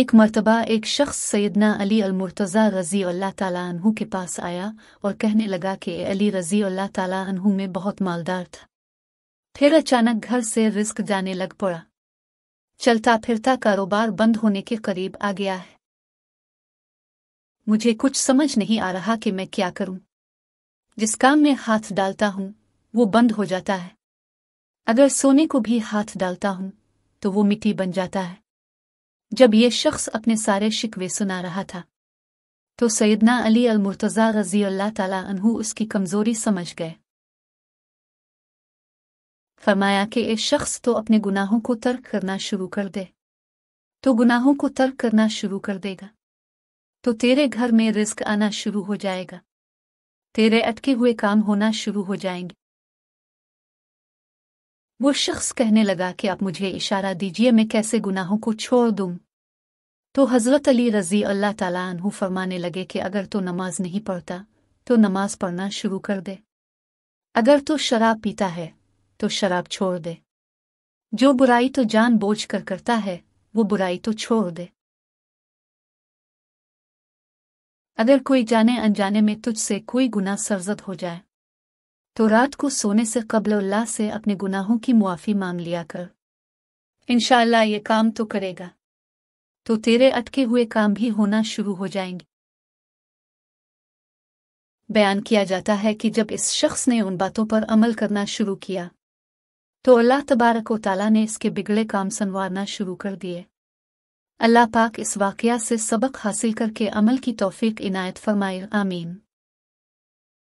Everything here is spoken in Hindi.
एक मरतबा एक शख्स सैदना अली अलमरतज़ा रज़ी अल्लाह तहु के पास आया और कहने लगा कि अली रज़ी अल्लाह तहु में बहुत मालदार था फिर अचानक घर से रिस्क जाने लग पड़ा चलता फिरता कारोबार बंद होने के करीब आ गया है मुझे कुछ समझ नहीं आ रहा कि मैं क्या करूं। जिस काम में हाथ डालता हूं, वो बंद हो जाता है अगर सोने को भी हाथ डालता हूं, तो वो मिट्टी बन जाता है जब ये शख्स अपने सारे शिकवे सुना रहा था तो सैदना अली अल मुर्तज़ा रजी अल्लाह तला उसकी कमजोरी समझ गए फरमाया कि ये शख्स तो अपने गुनाहों को तर्क करना शुरू कर दे तो गुनाहों को तर्क करना शुरू कर देगा तो तेरे घर में रिस्क आना शुरू हो जाएगा तेरे अटके हुए काम होना शुरू हो जाएंगे वो शख्स कहने लगा कि आप मुझे इशारा दीजिए मैं कैसे गुनाहों को छोड़ दूं तो हज़रत अली रज़ी अल्लाह तु फरमाने लगे कि अगर तो नमाज नहीं पढ़ता तो नमाज पढ़ना शुरू कर दे अगर तो शराब पीता है तो शराब छोड़ दे जो बुराई तो जान बोझ कर करता है वो बुराई तो छोड़ दे अगर कोई जाने अनजाने में तुझसे कोई गुना सरजद हो जाए तो रात को सोने से कबल अल्लाह से अपने गुनाहों की मुआफ़ी मांग लिया कर इनशाला ये काम तो करेगा तो तेरे अटके हुए काम भी होना शुरू हो जाएंगे बयान किया जाता है कि जब इस शख्स ने उन बातों पर अमल करना शुरू किया तो अल्लाह तबारक व ने इसके बिगड़े काम संवारना शुरू कर दिए अल्लाह पाक इस वाकया से सबक हासिल करके अमल की तौफीक इनायत फरमाए आमीन